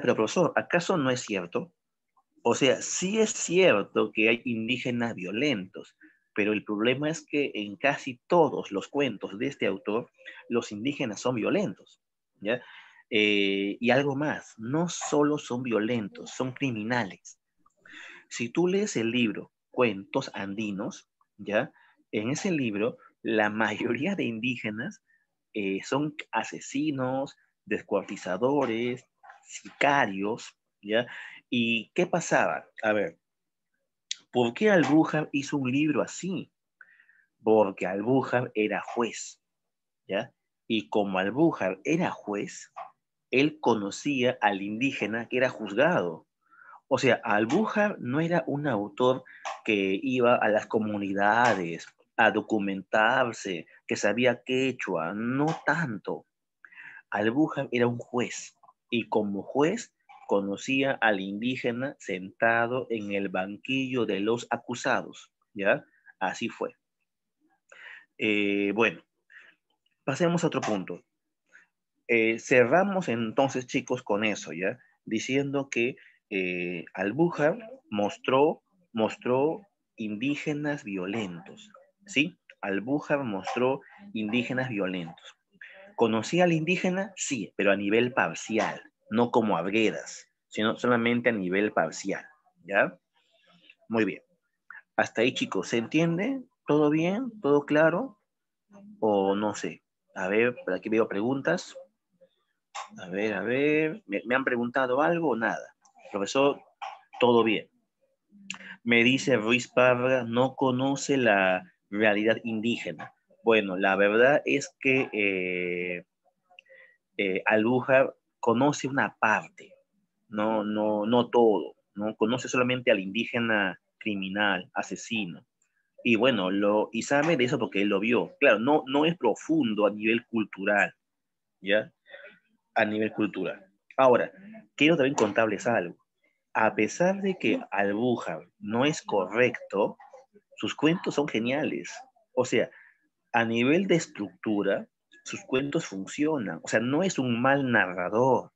pero profesor, ¿acaso no es cierto? O sea, sí es cierto que hay indígenas violentos, pero el problema es que en casi todos los cuentos de este autor, los indígenas son violentos. ¿ya? Eh, y algo más, no solo son violentos, son criminales. Si tú lees el libro Cuentos Andinos, ¿ya? en ese libro la mayoría de indígenas eh, son asesinos, descuartizadores, sicarios, ¿ya? ¿Y qué pasaba? A ver, ¿por qué Albújar hizo un libro así? Porque Albújar era juez, ¿ya? Y como Albújar era juez, él conocía al indígena que era juzgado. O sea, Albújar no era un autor que iba a las comunidades a documentarse, que sabía quechua, no tanto. Albújar era un juez y como juez conocía al indígena sentado en el banquillo de los acusados, ¿ya? Así fue. Eh, bueno, pasemos a otro punto. Eh, cerramos entonces, chicos, con eso, ¿ya? Diciendo que eh, Albuja mostró, mostró indígenas violentos, ¿sí? Albuja mostró indígenas violentos. ¿Conocía al indígena? Sí, pero a nivel parcial, no como Abreras, sino solamente a nivel parcial. ¿Ya? Muy bien. Hasta ahí, chicos, ¿se entiende? ¿Todo bien? ¿Todo claro? O no sé. A ver, para aquí veo preguntas. A ver, a ver. ¿Me, han preguntado algo o nada? Profesor, todo bien. Me dice Ruiz Parra, no conoce la realidad indígena. Bueno, la verdad es que eh, eh conoce una parte, no, no, no todo, ¿no? conoce solamente al indígena criminal, asesino. Y bueno, lo, y sabe de eso porque él lo vio. Claro, no, no es profundo a nivel cultural, ¿ya? A nivel cultural. Ahora, quiero también contarles algo. A pesar de que Albújar no es correcto, sus cuentos son geniales. O sea, a nivel de estructura, sus cuentos funcionan. O sea, no es un mal narrador,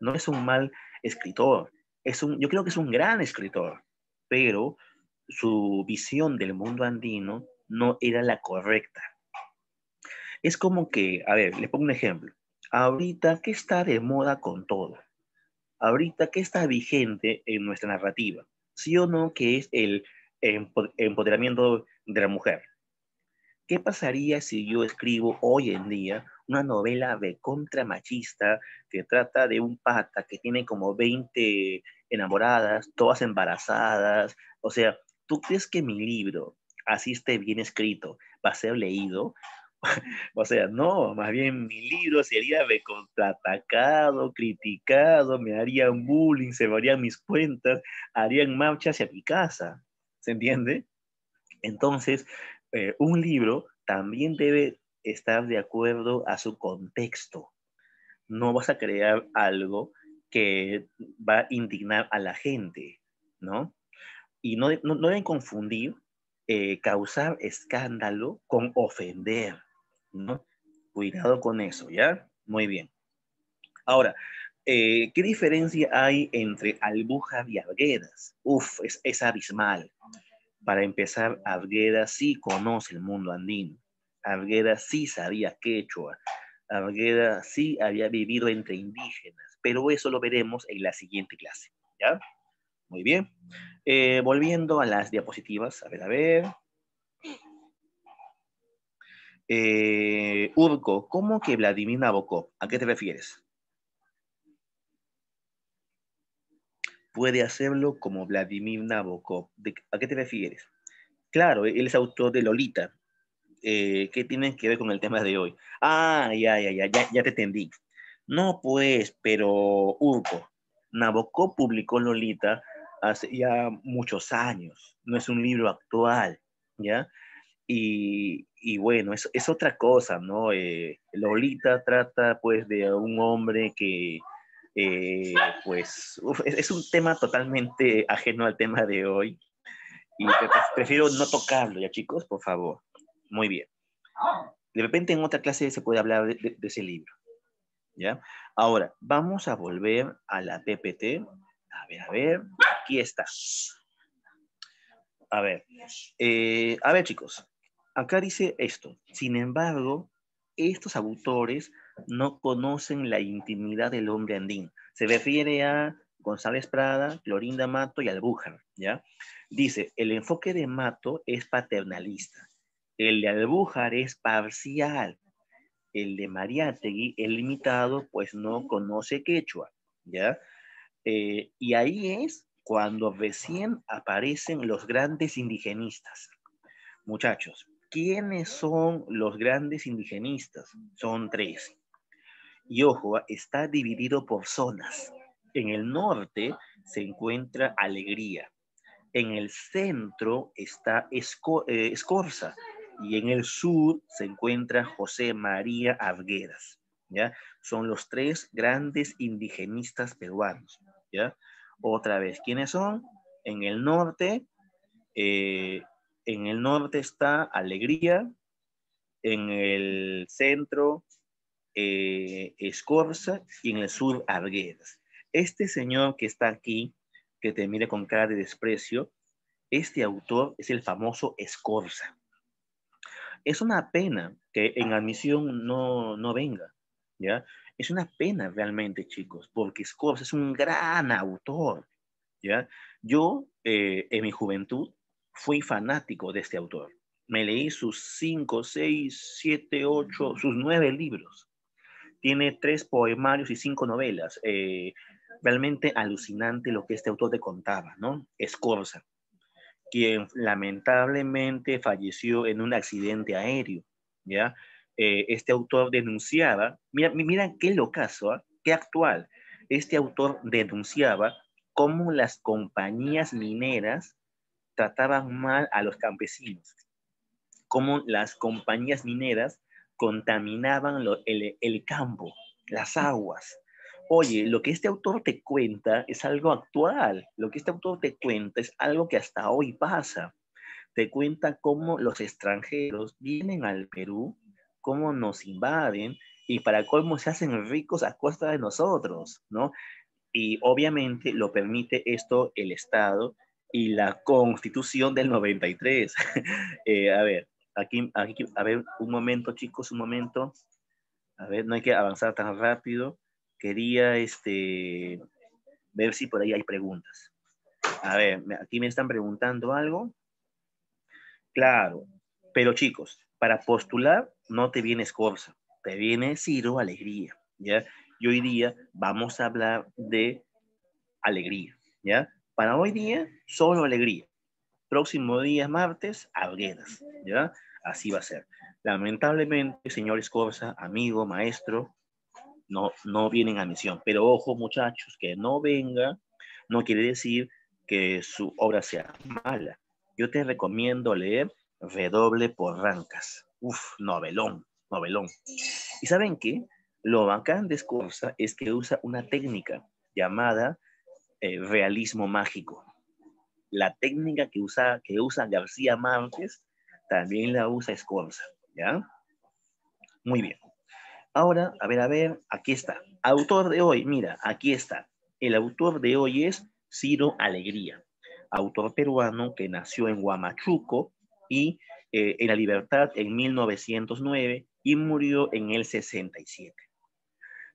no es un mal escritor. Es un, yo creo que es un gran escritor, pero su visión del mundo andino no era la correcta. Es como que, a ver, le pongo un ejemplo. Ahorita, ¿qué está de moda con todo? Ahorita, ¿qué está vigente en nuestra narrativa? ¿Sí o no que es el empoderamiento de la mujer? ¿Qué pasaría si yo escribo hoy en día una novela de contra machista que trata de un pata que tiene como 20 enamoradas, todas embarazadas? O sea, ¿tú crees que mi libro, así esté bien escrito, va a ser leído? o sea, no, más bien mi libro sería de contraatacado, criticado, me harían bullying, se harían mis cuentas, harían marcha hacia mi casa. ¿Se entiende? Entonces, eh, un libro también debe estar de acuerdo a su contexto. No vas a crear algo que va a indignar a la gente, ¿no? Y no, deben confundir eh, causar escándalo con ofender, ¿no? Cuidado con eso, ¿ya? Muy bien. Ahora, eh, ¿qué diferencia hay entre albuja y arguedas? Uf, es, es abismal. Para empezar, Argueda sí conoce el mundo andino. Argueda sí sabía quechua. Argueda sí había vivido entre indígenas. Pero eso lo veremos en la siguiente clase. ¿Ya? Muy bien. Eh, volviendo a las diapositivas. A ver, a ver. Eh, Urco, ¿cómo que Vladimir Nabokov? ¿A qué te refieres? puede hacerlo como Vladimir Nabokov. ¿De ¿A qué te refieres? Claro, él es autor de Lolita. Eh, ¿Qué tiene que ver con el tema de hoy? Ah, ya, ya, ya, ya, ya te entendí. No, pues, pero Urco, Nabokov publicó Lolita hace ya muchos años, no es un libro actual, ¿ya? Y, y bueno, es, es, otra cosa, ¿no? Eh, Lolita trata pues de un hombre que eh, pues es, un tema totalmente ajeno al tema de hoy y prefiero no tocarlo, ya chicos, por favor. Muy bien. De repente en otra clase se puede hablar de, ese libro. ¿Ya? Ahora, vamos a volver a la PPT. A ver, a ver, aquí está. A ver, eh, a ver chicos, acá dice esto. Sin embargo, estos autores no conocen la intimidad del hombre andín. Se refiere a González Prada, Clorinda Mato y Albújar, ¿ya? Dice, el enfoque de Mato es paternalista, el de Albújar es parcial, el de Mariátegui es limitado, pues no conoce quechua, ¿ya? Eh, y ahí es cuando recién aparecen los grandes indigenistas. Muchachos, ¿quiénes son los grandes indigenistas? Son tres y ojo, ah, está dividido por zonas. En el norte se encuentra Alegría, en el centro está eh, Escorza y en el sur se encuentra José María Argueras. ¿ya? Son los tres grandes indigenistas peruanos. ¿ya? Otra vez, ¿quiénes son? En el norte, eh, en el norte está Alegría, en el centro eh, Escorza y en el sur Arguedas. Este señor que está aquí, que te mira con cara de desprecio, este autor es el famoso Escorza. Es una pena que en admisión no, no venga, ¿ya? Es una pena realmente, chicos, porque Escorza es un gran autor, ¿ya? Yo, eh, en mi juventud, fui fanático de este autor. Me leí sus cinco, seis, siete, ocho, sus nueve libros. Tiene tres poemarios y cinco novelas. Eh, realmente alucinante lo que este autor te contaba, ¿no? Escorza, quien lamentablemente falleció en un accidente aéreo, ¿ya? Eh, este autor denunciaba, mira, mira qué locazo, ¿ah? qué actual. Este autor denunciaba cómo las compañías mineras trataban mal a los campesinos, cómo las compañías mineras contaminaban el, campo, las aguas. Oye, lo que este autor te cuenta es algo actual, lo que este autor te cuenta es algo que hasta hoy pasa. Te cuenta cómo los extranjeros vienen al Perú, cómo nos invaden y para cómo se hacen ricos a costa de nosotros, ¿no? Y obviamente lo permite esto el Estado y la Constitución del 93. Eh, a ver, Aquí, aquí, a ver, un momento, chicos, un momento. A ver, no hay que avanzar tan rápido. Quería este, ver si por ahí hay preguntas. A ver, aquí me están preguntando algo. Claro, pero chicos, para postular no te viene Corsa, te viene Ciro Alegría, ¿ya? Y hoy día vamos a hablar de alegría, ¿ya? Para hoy día, solo alegría próximo día martes, algueras ¿ya? Así va a ser. Lamentablemente, señor Escorza, amigo, maestro, no, no vienen a misión. Pero ojo, muchachos, que no venga no quiere decir que su obra sea mala. Yo te recomiendo leer Redoble por Rancas. Uf, novelón, novelón. ¿Y saben qué? Lo bacán de Escorza es que usa una técnica llamada eh, realismo mágico la técnica que usa, que usa García Márquez también la usa Esconza, ¿ya? Muy bien. Ahora, a ver, a ver, aquí está. Autor de hoy, mira, aquí está. El autor de hoy es Ciro Alegría, autor peruano que nació en Huamachuco y eh, en la libertad en 1909 y murió en el 67.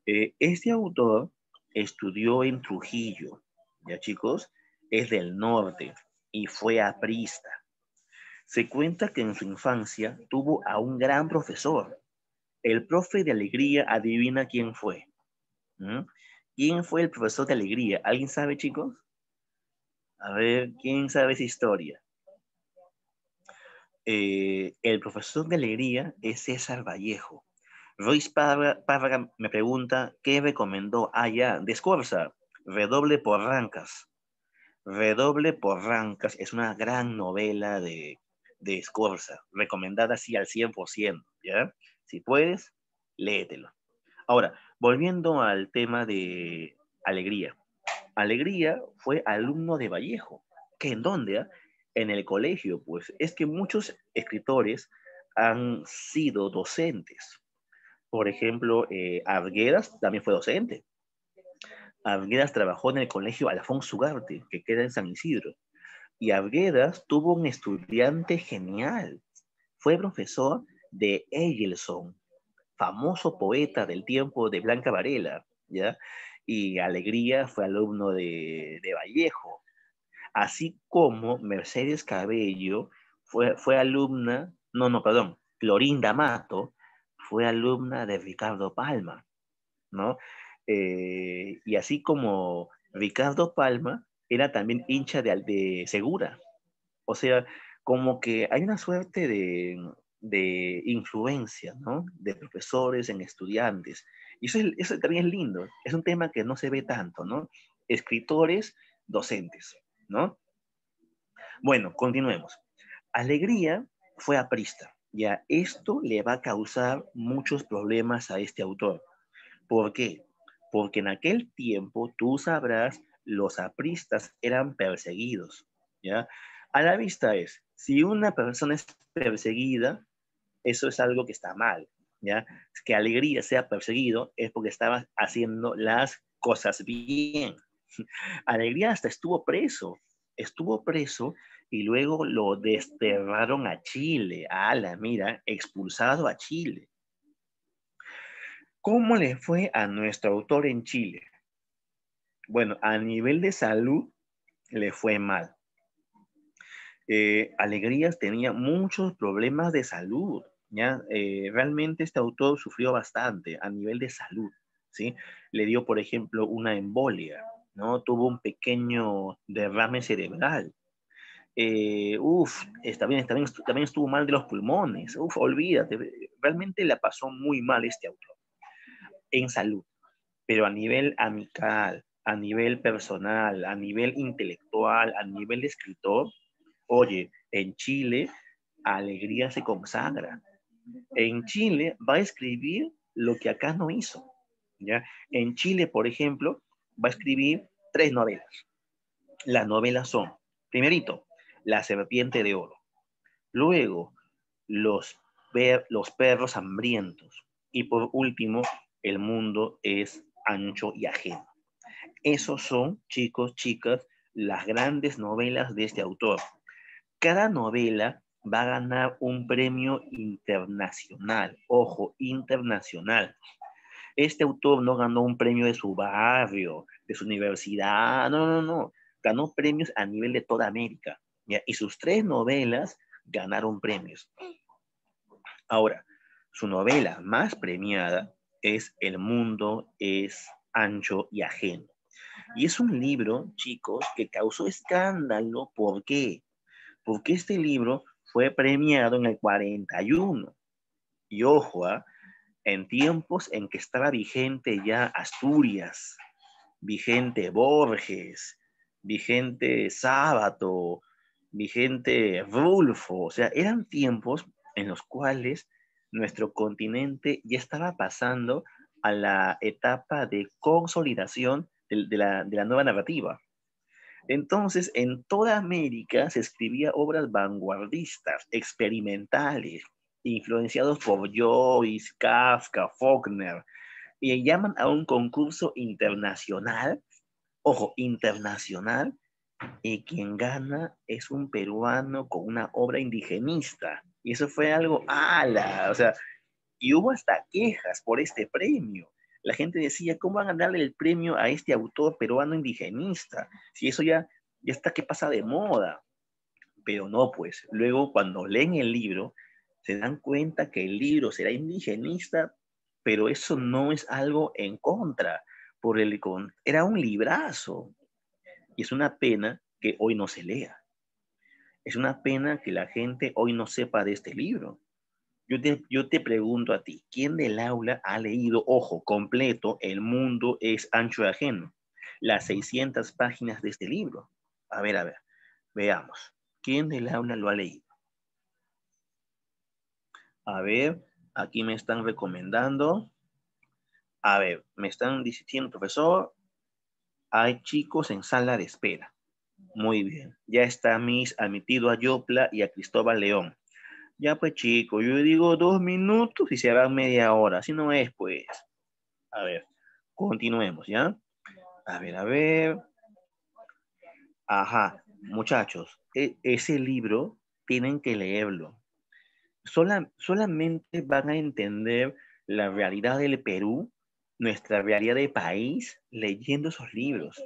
Eh, este autor estudió en Trujillo, ¿ya chicos? es del norte y fue aprista. Se cuenta que en su infancia tuvo a un gran profesor. El profe de alegría, adivina quién fue. ¿Mm? ¿Quién fue el profesor de alegría? ¿Alguien sabe, chicos? A ver, ¿quién sabe esa historia? Eh, el profesor de alegría es César Vallejo. Ruiz Párraga me pregunta qué recomendó allá. Descorsa, redoble por rancas. Redoble por Rancas es una gran novela de, de recomendada así al 100%, ¿ya? Si puedes, léetelo. Ahora, volviendo al tema de Alegría. Alegría fue alumno de Vallejo, que en dónde, ah, en el colegio, pues es que muchos escritores han sido docentes. Por ejemplo, eh, Argueras también fue docente, Abgueras trabajó en el colegio Alfonso Ugarte, que queda en San Isidro. Y arguedas tuvo un estudiante genial. Fue profesor de Egelson, famoso poeta del tiempo de Blanca Varela, ¿ya? Y Alegría fue alumno de, Vallejo. Así como Mercedes Cabello fue, fue alumna, no, no, perdón, Clorinda Mato fue alumna de Ricardo Palma, ¿no? Eh, y así como Ricardo Palma era también hincha de, Segura. O sea, como que hay una suerte de, influencia, ¿no? De profesores en estudiantes. Y eso, es, eso también es lindo. Es un tema que no se ve tanto, ¿no? Escritores, docentes, ¿no? Bueno, continuemos. Alegría fue aprista. Ya esto le va a causar muchos problemas a este autor. ¿Por qué? porque en aquel tiempo, tú sabrás, los apristas eran perseguidos, ¿ya? A la vista es, si una persona es perseguida, eso es algo que está mal, ¿ya? Que Alegría sea perseguido es porque estaba haciendo las cosas bien. Alegría hasta estuvo preso, estuvo preso y luego lo desterraron a Chile. a la mira, expulsado a Chile. ¿Cómo le fue a nuestro autor en Chile? Bueno, a nivel de salud le fue mal. Eh, Alegrías tenía muchos problemas de salud. ¿ya? Eh, realmente este autor sufrió bastante a nivel de salud. ¿sí? Le dio, por ejemplo, una embolia, ¿no? tuvo un pequeño derrame cerebral. Eh, uf, está bien, también, estuvo mal de los pulmones. Uf, olvídate, realmente le pasó muy mal este autor en salud, pero a nivel amical, a nivel personal, a nivel intelectual, a nivel de escritor, oye, en Chile, alegría se consagra. En Chile va a escribir lo que acá no hizo. ¿ya? En Chile, por ejemplo, va a escribir tres novelas. Las novelas son, primerito, La Serpiente de Oro. Luego, Los, los Perros Hambrientos. Y por último, el mundo es ancho y ajeno. Esos son, chicos, chicas, las grandes novelas de este autor. Cada novela va a ganar un premio internacional, ojo, internacional. Este autor no ganó un premio de su barrio, de su universidad, no, no, no, ganó premios a nivel de toda América. Y sus tres novelas ganaron premios. Ahora, su novela más premiada es El mundo es ancho y ajeno. Y es un libro, chicos, que causó escándalo. ¿Por qué? Porque este libro fue premiado en el 41. Y ojo, ¿ah? en tiempos en que estaba vigente ya Asturias, vigente Borges, vigente Sábato, vigente Rulfo. O sea, eran tiempos en los cuales nuestro continente ya estaba pasando a la etapa de consolidación de, la, la nueva narrativa. Entonces, en toda América se escribía obras vanguardistas, experimentales, influenciados por Joyce, Kafka, Faulkner, y llaman a un concurso internacional, ojo, internacional, y quien gana es un peruano con una obra indigenista. Y eso fue algo, ala, o sea, y hubo hasta quejas por este premio. La gente decía, ¿cómo van a darle el premio a este autor peruano indigenista? Si eso ya, ya está que pasa de moda. Pero no, pues, luego cuando leen el libro, se dan cuenta que el libro será indigenista, pero eso no es algo en contra. Por el, era un librazo. Y es una pena que hoy no se lea. Es una pena que la gente hoy no sepa de este libro. Yo te, yo te pregunto a ti, ¿quién del aula ha leído, ojo, completo, El mundo es ancho y ajeno? Las 600 páginas de este libro. A ver, a ver, veamos. ¿Quién del aula lo ha leído? A ver, aquí me están recomendando. A ver, me están diciendo, profesor, hay chicos en sala de espera. Muy bien. Ya está mis admitido a Yopla y a Cristóbal León. Ya pues chicos, yo digo dos minutos y se hará media hora. Si no es, pues. A ver, continuemos, ¿ya? A ver, a ver. Ajá, muchachos, e, ese libro tienen que leerlo. solamente van a entender la realidad del Perú, nuestra realidad de país, leyendo esos libros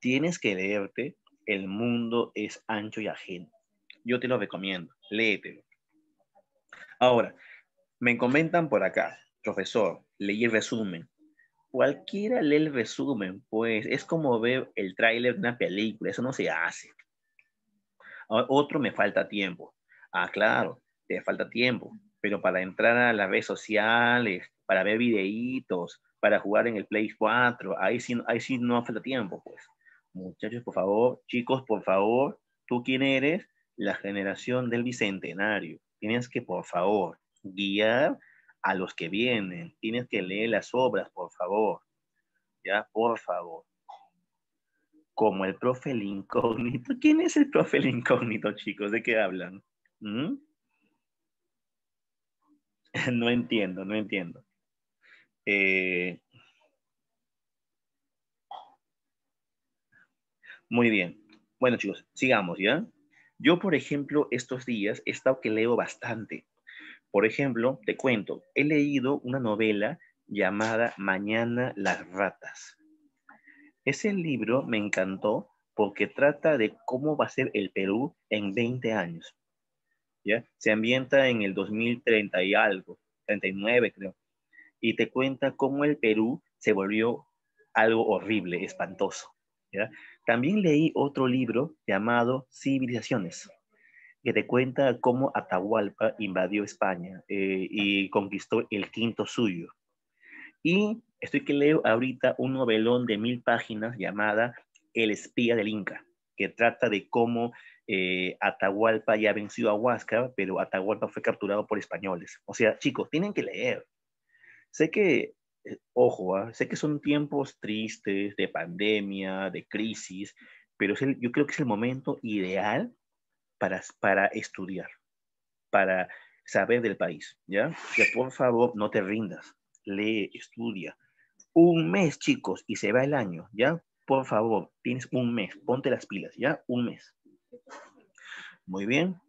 tienes que leerte El mundo es ancho y ajeno. Yo te lo recomiendo, léetelo. Ahora, me comentan por acá, profesor, leí el resumen. Cualquiera lee el resumen, pues es como ver el tráiler de una película, eso no se hace. otro me falta tiempo. Ah, claro, te falta tiempo, pero para entrar a las redes sociales, para ver videitos, para jugar en el Play 4, ahí sí, ahí sí no falta tiempo, pues muchachos, por favor, chicos, por favor, tú quién eres, la generación del bicentenario. Tienes que, por favor, guiar a los que vienen. Tienes que leer las obras, por favor. Ya, por favor. Como el profe el incógnito. ¿Quién es el profe el incógnito, chicos? ¿De qué hablan? ¿Mm? No entiendo, no entiendo. Eh, Muy bien. Bueno, chicos, sigamos, ¿ya? Yo, por ejemplo, estos días he estado que leo bastante. Por ejemplo, te cuento, he leído una novela llamada Mañana las ratas. Ese libro me encantó porque trata de cómo va a ser el Perú en 20 años. ¿ya? Se ambienta en el 2030 y algo, 39 creo. Y te cuenta cómo el Perú se volvió algo horrible, espantoso. ¿ya? También leí otro libro llamado Civilizaciones, que te cuenta cómo Atahualpa invadió España eh, y conquistó el quinto suyo. Y estoy que leo ahorita un novelón de mil páginas llamada El espía del Inca, que trata de cómo eh, Atahualpa ya venció a Huasca, pero Atahualpa fue capturado por españoles. O sea, chicos, tienen que leer. Sé que ojo, ¿ah? sé que son tiempos tristes, de pandemia, de crisis, pero yo creo que es el momento ideal para, para estudiar, para saber del país, ¿ya? Que por favor no te rindas, lee, estudia. Un mes, chicos, y se va el año, ¿ya? Por favor, tienes un mes, ponte las pilas, ¿ya? Un mes. Muy bien.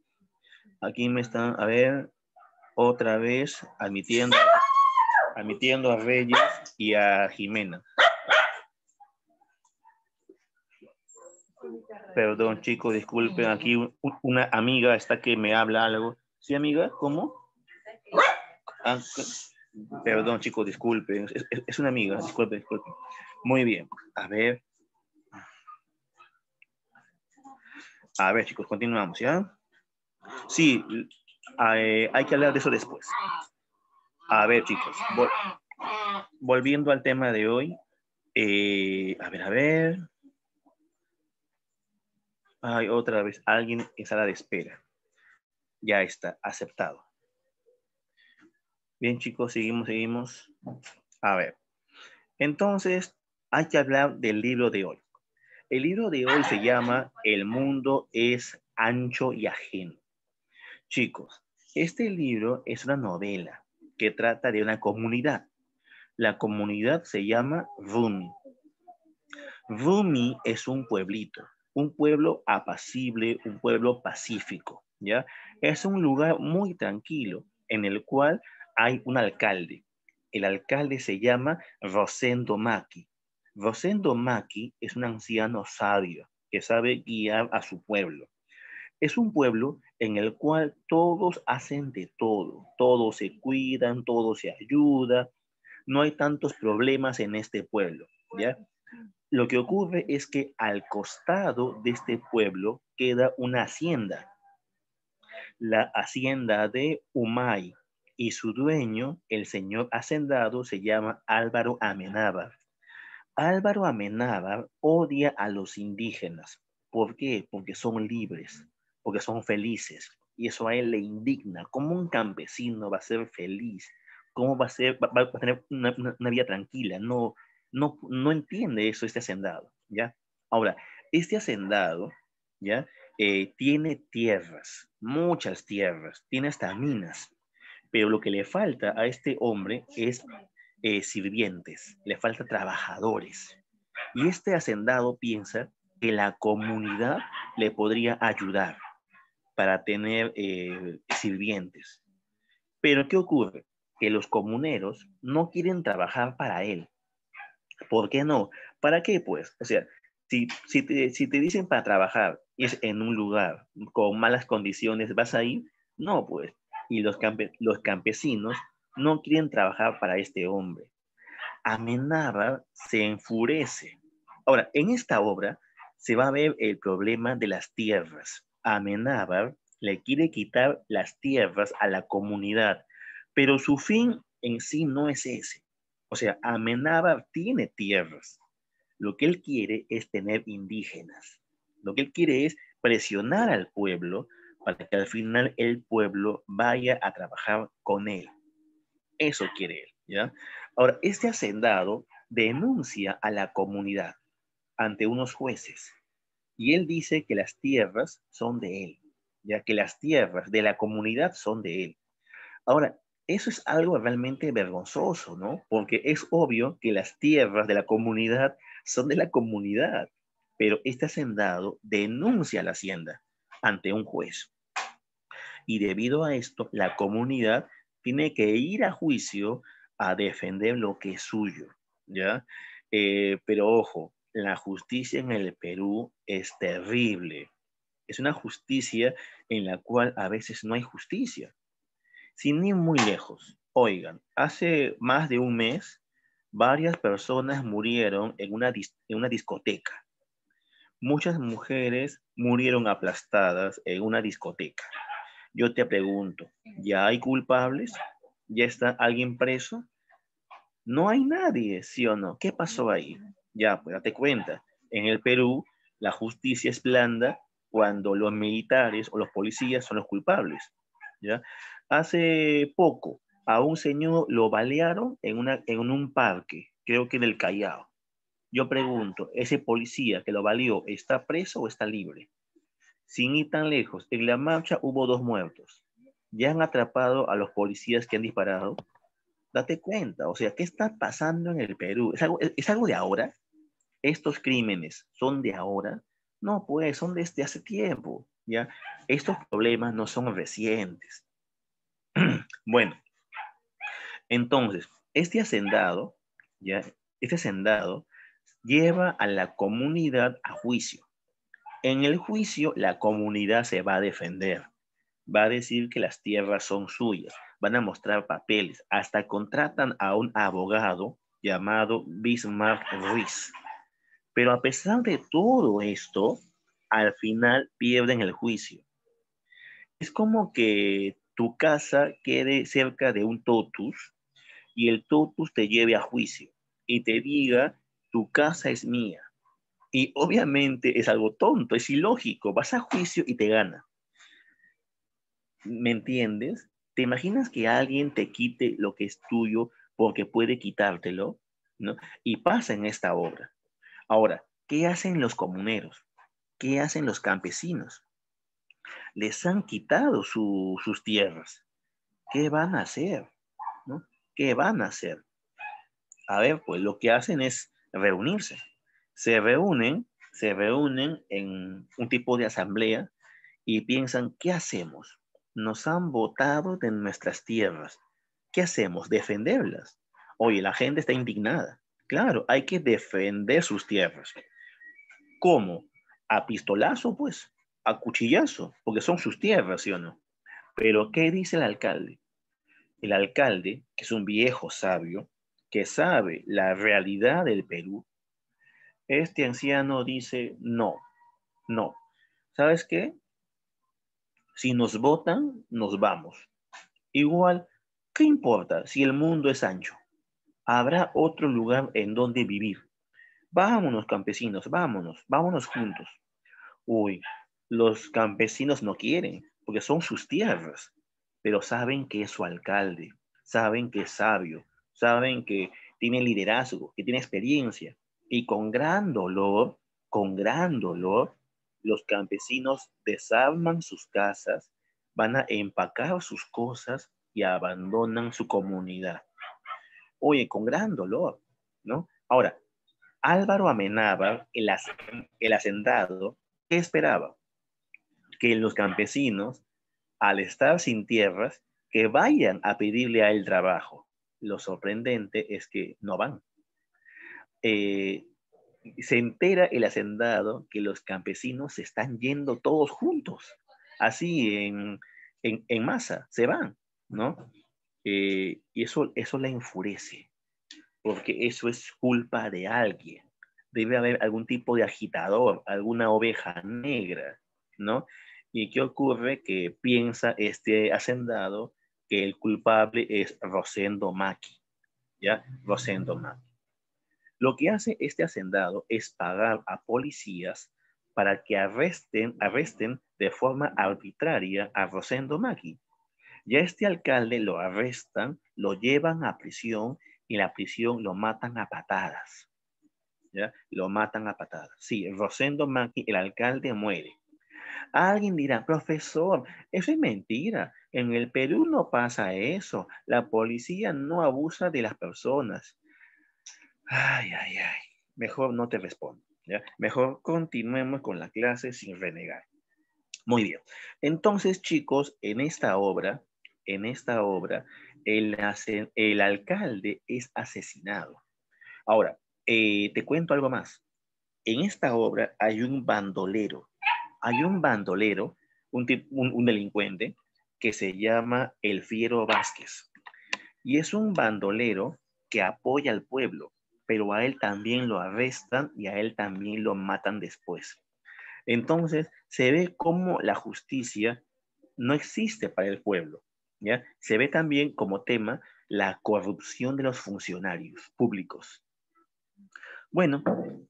Aquí me están, a ver, otra vez admitiendo admitiendo a Reyes y a Jimena. Perdón, chicos, disculpen, aquí una amiga está que me habla algo. ¿Sí, amiga? ¿Cómo? Ah, perdón, chicos, disculpen. Es, una amiga, disculpen, disculpen. Muy bien, a ver. A ver, chicos, continuamos, ¿ya? Sí, eh, hay que hablar de eso después. A ver, chicos, volviendo al tema de hoy. Eh, a ver, a ver. Ay, otra vez, alguien en sala de espera. Ya está, aceptado. Bien, chicos, seguimos, seguimos. A ver. Entonces, hay que hablar del libro de hoy. El libro de hoy se llama El mundo es ancho y ajeno. Chicos, este libro es una novela que trata de una comunidad. La comunidad se llama Rumi. Rumi es un pueblito, un pueblo apacible, un pueblo pacífico, ¿ya? Es un lugar muy tranquilo en el cual hay un alcalde. El alcalde se llama Rosendo Maki. Rosendo Maki es un anciano sabio que sabe guiar a su pueblo. Es un pueblo en el cual todos hacen de todo, todos se cuidan, todos se ayudan, no hay tantos problemas en este pueblo, ¿ya? Lo que ocurre es que al costado de este pueblo queda una hacienda, la hacienda de Humay, y su dueño, el señor hacendado, se llama Álvaro Amenábar. Álvaro Amenábar odia a los indígenas. ¿Por qué? Porque son libres porque son felices. Y eso a él le indigna. ¿Cómo un campesino va a ser feliz? ¿Cómo va a, ser, a tener una, vida tranquila? No, no, no entiende eso este hacendado, ¿ya? Ahora, este hacendado, ¿ya? Eh, tiene tierras, muchas tierras, tiene hasta minas, pero lo que le falta a este hombre es eh, sirvientes, le falta trabajadores. Y este hacendado piensa que la comunidad le podría ayudar para tener eh, sirvientes. Pero ¿qué ocurre? Que los comuneros no quieren trabajar para él. ¿Por qué no? ¿Para qué pues? O sea, si, te, dicen para trabajar es en un lugar con malas condiciones, ¿vas a ir? No, pues. Y los, campesinos no quieren trabajar para este hombre. Amenábar se enfurece. Ahora, en esta obra se va a ver el problema de las tierras. Amenábar le quiere quitar las tierras a la comunidad, pero su fin en sí no es ese. O sea, Amenábar tiene tierras. Lo que él quiere es tener indígenas. Lo que él quiere es presionar al pueblo para que al final el pueblo vaya a trabajar con él. Eso quiere él, ¿ya? Ahora, este hacendado denuncia a la comunidad ante unos jueces y él dice que las tierras son de él, ya que las tierras de la comunidad son de él. Ahora, eso es algo realmente vergonzoso, ¿no? Porque es obvio que las tierras de la comunidad son de la comunidad, pero este hacendado denuncia a la hacienda ante un juez. Y debido a esto, la comunidad tiene que ir a juicio a defender lo que es suyo, ¿ya? Eh, pero ojo, la justicia en el Perú es terrible. Es una justicia en la cual a veces no hay justicia. Sin ir muy lejos, oigan, hace más de un mes varias personas murieron en una, en una discoteca. Muchas mujeres murieron aplastadas en una discoteca. Yo te pregunto, ¿ya hay culpables? ¿Ya está alguien preso? No hay nadie, ¿sí o no? ¿Qué pasó ahí? Ya, pues date cuenta, en el Perú la justicia es blanda cuando los militares o los policías son los culpables. ¿ya? Hace poco a un señor lo balearon en, una, en un parque, creo que en el Callao. Yo pregunto, ¿ese policía que lo valió está preso o está libre? Sin ir tan lejos, en la marcha hubo dos muertos. Ya han atrapado a los policías que han disparado. Date cuenta, o sea, ¿qué está pasando en el Perú? ¿Es algo, ¿es algo de ahora? estos crímenes son de ahora, no, pues son desde este hace tiempo, ¿ya? Estos problemas no son recientes. bueno, entonces, este hacendado, ¿ya? Este hacendado lleva a la comunidad a juicio. En el juicio, la comunidad se va a defender, va a decir que las tierras son suyas, van a mostrar papeles, hasta contratan a un abogado llamado Bismarck Ruiz. Pero a pesar de todo esto, al final pierden el juicio. Es como que tu casa quede cerca de un totus y el totus te lleve a juicio y te diga, tu casa es mía. Y obviamente es algo tonto, es ilógico, vas a juicio y te gana. ¿Me entiendes? ¿Te imaginas que alguien te quite lo que es tuyo porque puede quitártelo? Y pasa en esta obra. Ahora, ¿qué hacen los comuneros? ¿Qué hacen los campesinos? Les han quitado sus tierras. ¿Qué van a hacer? ¿Qué van a hacer? A ver, pues lo que hacen es reunirse. Se reúnen, se reúnen en un tipo de asamblea y piensan, ¿qué hacemos? Nos han votado de nuestras tierras. ¿Qué hacemos? Defenderlas. Oye, la gente está indignada. Claro, hay que defender sus tierras. ¿Cómo? A pistolazo, pues, a cuchillazo, porque son sus tierras, ¿sí o no? Pero, ¿qué dice el alcalde? El alcalde, que es un viejo sabio, que sabe la realidad del Perú, este anciano dice, no, no. ¿Sabes qué? Si nos votan, nos vamos. Igual, ¿qué importa si el mundo es ancho? habrá otro lugar en donde vivir. Vámonos, campesinos, vámonos, vámonos juntos. Uy, los campesinos no quieren, porque son sus tierras, pero saben que es su alcalde, saben que es sabio, saben que tiene liderazgo, que tiene experiencia. Y con gran dolor, con gran dolor, los campesinos desarman sus casas, van a empacar sus cosas y abandonan su comunidad oye, con gran dolor, ¿no? Ahora, Álvaro Amenábar, el, hacendado, ¿qué esperaba? Que los campesinos, al estar sin tierras, que vayan a pedirle a él trabajo. Lo sorprendente es que no van. Eh, se entera el hacendado que los campesinos se están yendo todos juntos, así en masa, se van, ¿no? Eh, y eso, eso la enfurece, porque eso es culpa de alguien. Debe haber algún tipo de agitador, alguna oveja negra, ¿no? ¿Y qué ocurre? Que piensa este hacendado que el culpable es Rosendo Maki, ¿ya? Rosendo Maki. Lo que hace este hacendado es pagar a policías para que arresten, arresten de forma arbitraria a Rosendo Maki ya este alcalde lo arrestan, lo llevan a prisión y la prisión lo matan a patadas. ¿Ya? Lo matan a patadas. Sí, Rosendo Macchi, el alcalde, muere. Alguien dirá, profesor, eso es mentira. En el Perú no pasa eso. La policía no abusa de las personas. Ay, ay, ay. Mejor no te respondo. ¿ya? Mejor continuemos con la clase sin renegar. Muy bien. Entonces, chicos, en esta obra, en esta obra, el, alcalde es asesinado. Ahora, eh, te cuento algo más. En esta obra hay un bandolero, hay un bandolero, un, un delincuente, que se llama El Fiero Vázquez. Y es un bandolero que apoya al pueblo, pero a él también lo arrestan y a él también lo matan después. Entonces se ve cómo la justicia no existe para el pueblo. Se ve también como tema la corrupción de los funcionarios públicos. Bueno,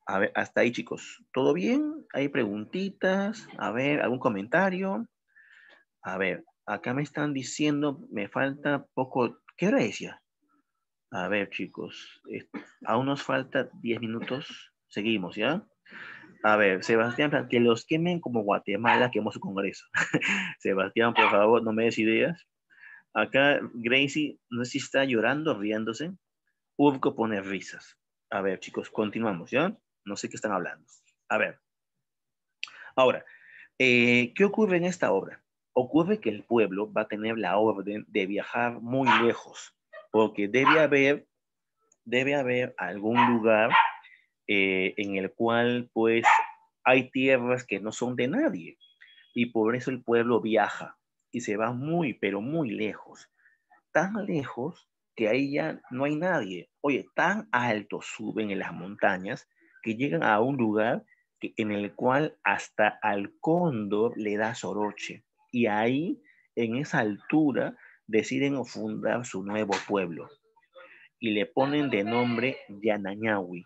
hasta ahí chicos. ¿Todo bien? ¿Hay preguntitas? A ver, ¿algún comentario? A ver, acá me están diciendo, me falta poco. ¿Qué hora es ya? A ver, chicos, eh, aún nos falta 10 minutos. Seguimos, ¿ya? A ver, Sebastián, que los quemen como Guatemala, quemó su congreso. Sebastián, por favor, no me des ideas. Acá Gracie, no sé si está llorando, riéndose. Urco pone risas. A ver, chicos, continuamos, ¿ya? No sé qué están hablando. A ver. Ahora, eh, ¿qué ocurre en esta obra? Ocurre que el pueblo va a tener la orden de viajar muy lejos, porque debe haber, debe haber algún lugar eh, en el cual, pues, hay tierras que no son de nadie, y por eso el pueblo viaja y se va muy, pero muy lejos. Tan lejos que ahí ya no hay nadie. Oye, tan alto suben en las montañas que llegan a un lugar en el cual hasta al cóndor le da soroche. Y ahí, en esa altura, deciden fundar su nuevo pueblo. Y le ponen de nombre Yanañahui.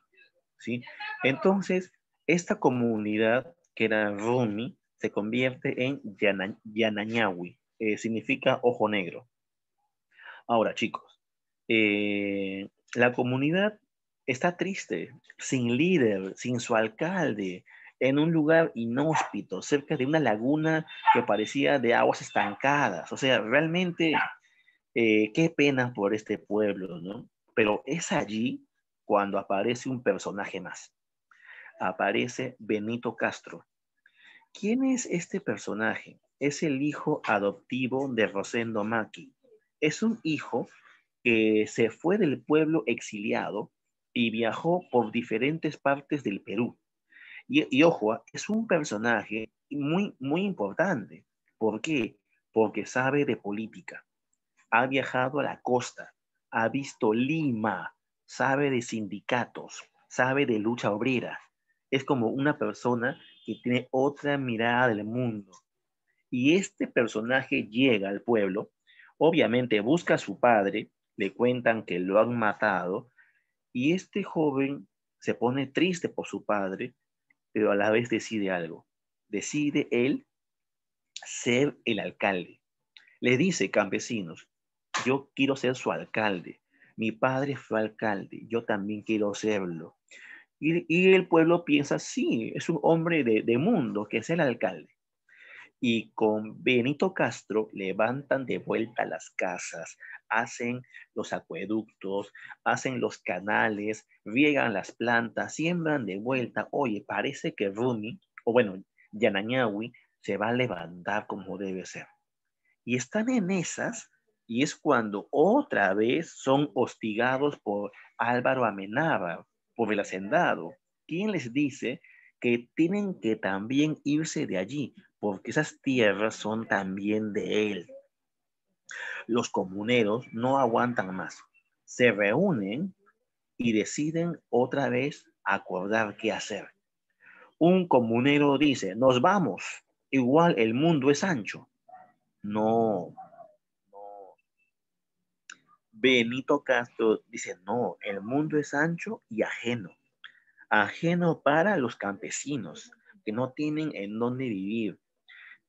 ¿sí? Entonces, esta comunidad que era Rumi, se convierte en yana, eh, significa ojo negro. Ahora, chicos, eh, la comunidad está triste, sin líder, sin su alcalde, en un lugar inhóspito, cerca de una laguna que parecía de aguas estancadas. O sea, realmente, eh, qué pena por este pueblo, ¿no? Pero es allí cuando aparece un personaje más. Aparece Benito Castro, ¿Quién es este personaje? Es el hijo adoptivo de Rosendo Maki. Es un hijo que se fue del pueblo exiliado y viajó por diferentes partes del Perú. Y, y ojo, ah, es un personaje muy, muy importante. ¿Por qué? Porque sabe de política. Ha viajado a la costa, ha visto Lima, sabe de sindicatos, sabe de lucha obrera, es como una persona que tiene otra mirada del mundo. Y este personaje llega al pueblo, obviamente busca a su padre, le cuentan que lo han matado, y este joven se pone triste por su padre, pero a la vez decide algo. Decide él ser el alcalde. Le dice, campesinos, yo quiero ser su alcalde. Mi padre fue alcalde, yo también quiero serlo. Y, el pueblo piensa, sí, es un hombre de, mundo, que es el alcalde. Y con Benito Castro levantan de vuelta las casas, hacen los acueductos, hacen los canales, riegan las plantas, siembran de vuelta. Oye, parece que Rumi, o bueno, Yanañahui, se va a levantar como debe ser. Y están en esas, y es cuando otra vez son hostigados por Álvaro Amenábar, por el hacendado. ¿Quién les dice que tienen que también irse de allí? Porque esas tierras son también de él. Los comuneros no aguantan más. Se reúnen y deciden otra vez acordar qué hacer. Un comunero dice, nos vamos, igual el mundo es ancho. No, Benito Castro dice, no, el mundo es ancho y ajeno, ajeno para los campesinos que no tienen en dónde vivir.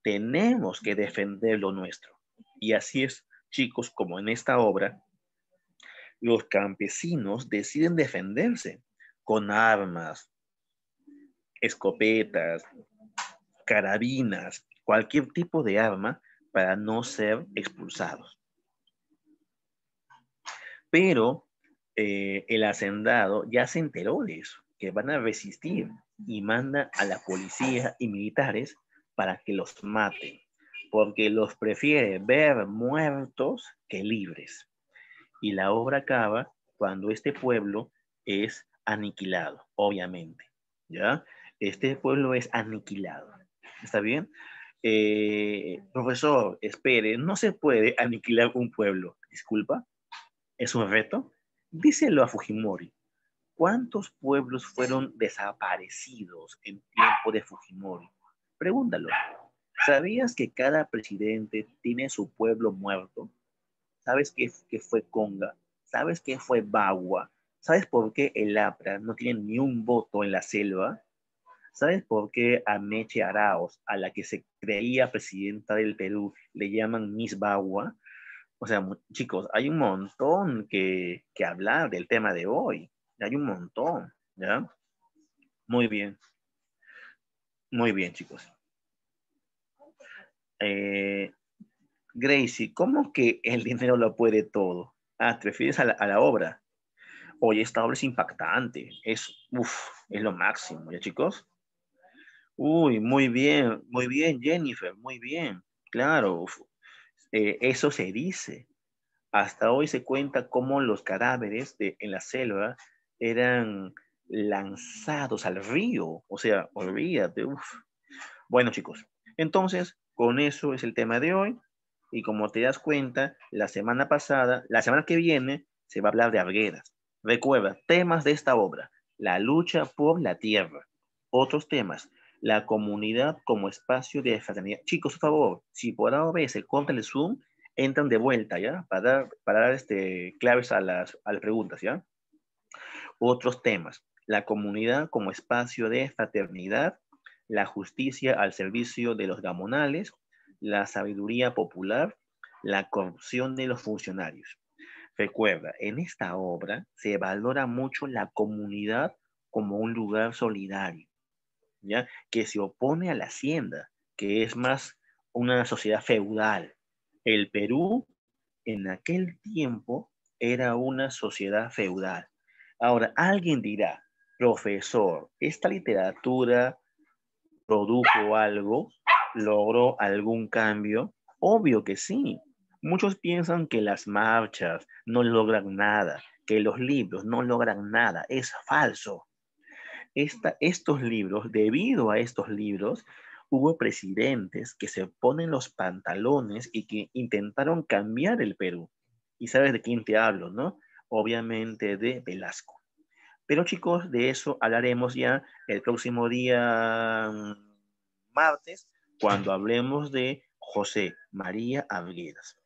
Tenemos que defender lo nuestro. Y así es, chicos, como en esta obra, los campesinos deciden defenderse con armas, escopetas, carabinas, cualquier tipo de arma para no ser expulsados pero eh, el hacendado ya se enteró de eso, que van a resistir y manda a la policía y militares para que los maten, porque los prefiere ver muertos que libres. Y la obra acaba cuando este pueblo es aniquilado, obviamente, ¿ya? Este pueblo es aniquilado, ¿está bien? Eh, profesor, espere, no se puede aniquilar un pueblo, disculpa es un reto. Díselo a Fujimori. ¿Cuántos pueblos fueron desaparecidos en tiempo de Fujimori? Pregúntalo. ¿Sabías que cada presidente tiene su pueblo muerto? ¿Sabes qué, fue Conga? ¿Sabes qué fue Bagua? ¿Sabes por qué el APRA no tiene ni un voto en la selva? ¿Sabes por qué a Meche Araos, a la que se creía presidenta del Perú, le llaman Miss Bagua? O sea, chicos, hay un montón que, hablar del tema de hoy. Hay un montón, ¿ya? Muy bien. Muy bien, chicos. Eh, Gracie, ¿cómo que el dinero lo puede todo? Ah, te refieres a la, obra. Oye, esta obra es impactante. Es, uf, es lo máximo, ¿ya chicos? Uy, muy bien, muy bien, Jennifer, muy bien. Claro, eh, eso se dice. Hasta hoy se cuenta cómo los cadáveres en la selva eran lanzados al río. O sea, olvídate. Uf. Bueno, chicos, entonces con eso es el tema de hoy. Y como te das cuenta, la semana pasada, la semana que viene, se va a hablar de Argueras. Recuerda, temas de esta obra, la lucha por la tierra. Otros temas, la comunidad como espacio de fraternidad. Chicos, por favor, si por ahora se el Zoom, entran de vuelta, ¿ya? Para dar, para dar este, claves a las, a las preguntas, ¿ya? Otros temas. La comunidad como espacio de fraternidad, la justicia al servicio de los gamonales, la sabiduría popular, la corrupción de los funcionarios. Recuerda, en esta obra se valora mucho la comunidad como un lugar solidario que se opone a la hacienda, que es más una sociedad feudal. El Perú en aquel tiempo era una sociedad feudal. Ahora, alguien dirá, profesor, ¿esta literatura produjo algo? ¿Logró algún cambio? Obvio que sí. Muchos piensan que las marchas no logran nada, que los libros no logran nada. Es falso estos libros, debido a estos libros, hubo presidentes que se ponen los pantalones y que intentaron cambiar el Perú. Y sabes de quién te hablo, ¿no? Obviamente de Velasco. Pero chicos, de eso hablaremos ya el próximo día mm, martes, cuando hablemos de José María Abrieras.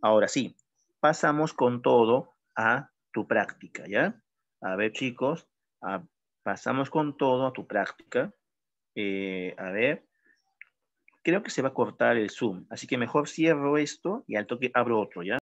Ahora sí, pasamos con todo a tu práctica, ¿ya? A ver chicos, a Pasamos con todo a tu práctica. Eh, a ver, creo que se va a cortar el Zoom, así que mejor cierro esto y al toque abro otro, ¿ya?